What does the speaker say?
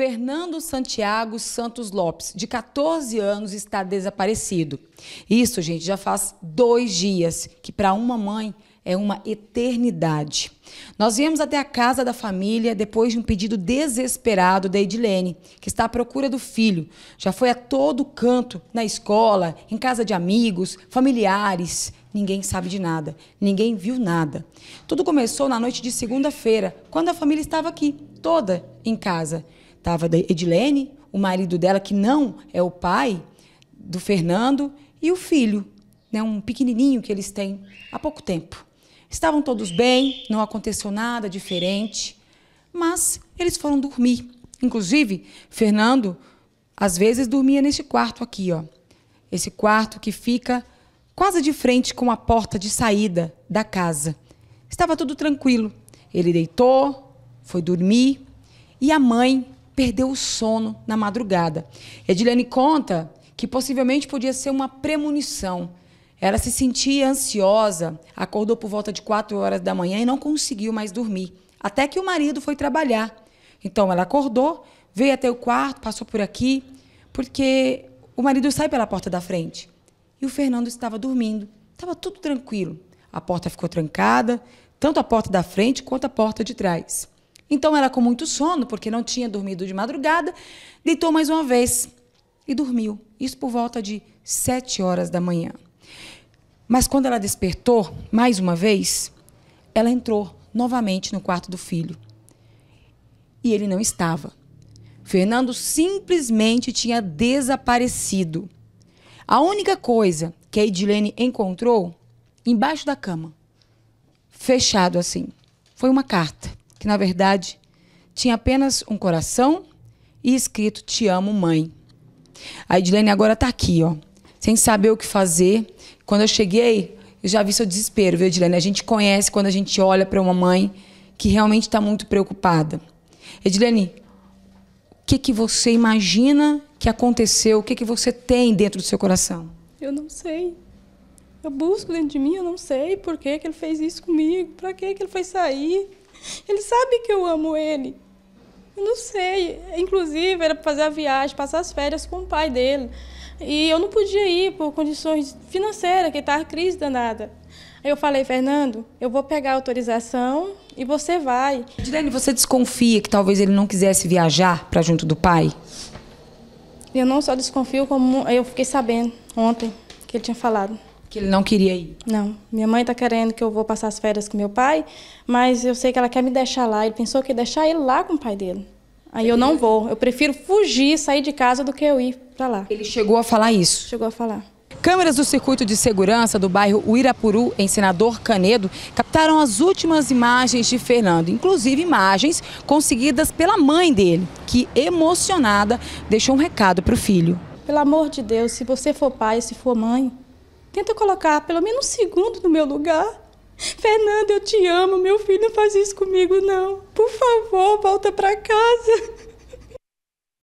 Fernando Santiago Santos Lopes, de 14 anos, está desaparecido. Isso, gente, já faz dois dias, que para uma mãe é uma eternidade. Nós viemos até a casa da família depois de um pedido desesperado da Edilene, que está à procura do filho. Já foi a todo canto, na escola, em casa de amigos, familiares. Ninguém sabe de nada, ninguém viu nada. Tudo começou na noite de segunda-feira, quando a família estava aqui, toda em casa. Estava Edilene, o marido dela, que não é o pai do Fernando, e o filho, né, um pequenininho que eles têm há pouco tempo. Estavam todos bem, não aconteceu nada diferente, mas eles foram dormir. Inclusive, Fernando, às vezes, dormia nesse quarto aqui, ó. Esse quarto que fica quase de frente com a porta de saída da casa. Estava tudo tranquilo. Ele deitou, foi dormir e a mãe perdeu o sono na madrugada. Edilene conta que possivelmente podia ser uma premonição. Ela se sentia ansiosa, acordou por volta de 4 horas da manhã e não conseguiu mais dormir, até que o marido foi trabalhar. Então ela acordou, veio até o quarto, passou por aqui, porque o marido sai pela porta da frente. E o Fernando estava dormindo. Estava tudo tranquilo. A porta ficou trancada, tanto a porta da frente quanto a porta de trás. Então ela com muito sono, porque não tinha dormido de madrugada, deitou mais uma vez e dormiu. Isso por volta de sete horas da manhã. Mas quando ela despertou, mais uma vez, ela entrou novamente no quarto do filho. E ele não estava. Fernando simplesmente tinha desaparecido. A única coisa que a Edilene encontrou embaixo da cama, fechado assim, foi uma carta que na verdade tinha apenas um coração e escrito Te amo, mãe. A Edilene agora está aqui, ó, sem saber o que fazer. Quando eu cheguei, eu já vi seu desespero, viu, Edilene? A gente conhece quando a gente olha para uma mãe que realmente está muito preocupada. Edilene, o que, que você imagina que aconteceu? O que, que você tem dentro do seu coração? Eu não sei. Eu busco dentro de mim, eu não sei por que, que ele fez isso comigo, para que, que ele foi sair. Ele sabe que eu amo ele. Eu não sei. Inclusive, era para fazer a viagem, passar as férias com o pai dele. E eu não podia ir por condições financeiras, que estava crise danada. Aí eu falei, Fernando, eu vou pegar a autorização e você vai. Dilene, você desconfia que talvez ele não quisesse viajar para junto do pai? Eu não só desconfio, como eu fiquei sabendo ontem que ele tinha falado. Que ele não queria ir? Não. Minha mãe está querendo que eu vou passar as férias com meu pai, mas eu sei que ela quer me deixar lá. Ele pensou que ia deixar ele lá com o pai dele. Aí eu não vou. Eu prefiro fugir, sair de casa do que eu ir para lá. Ele chegou a falar isso? Chegou a falar. Câmeras do circuito de segurança do bairro Uirapuru, em Senador Canedo, captaram as últimas imagens de Fernando, inclusive imagens conseguidas pela mãe dele, que, emocionada, deixou um recado para o filho. Pelo amor de Deus, se você for pai, se for mãe, Tenta colocar pelo menos um segundo no meu lugar. Fernanda, eu te amo. Meu filho não faz isso comigo, não. Por favor, volta para casa.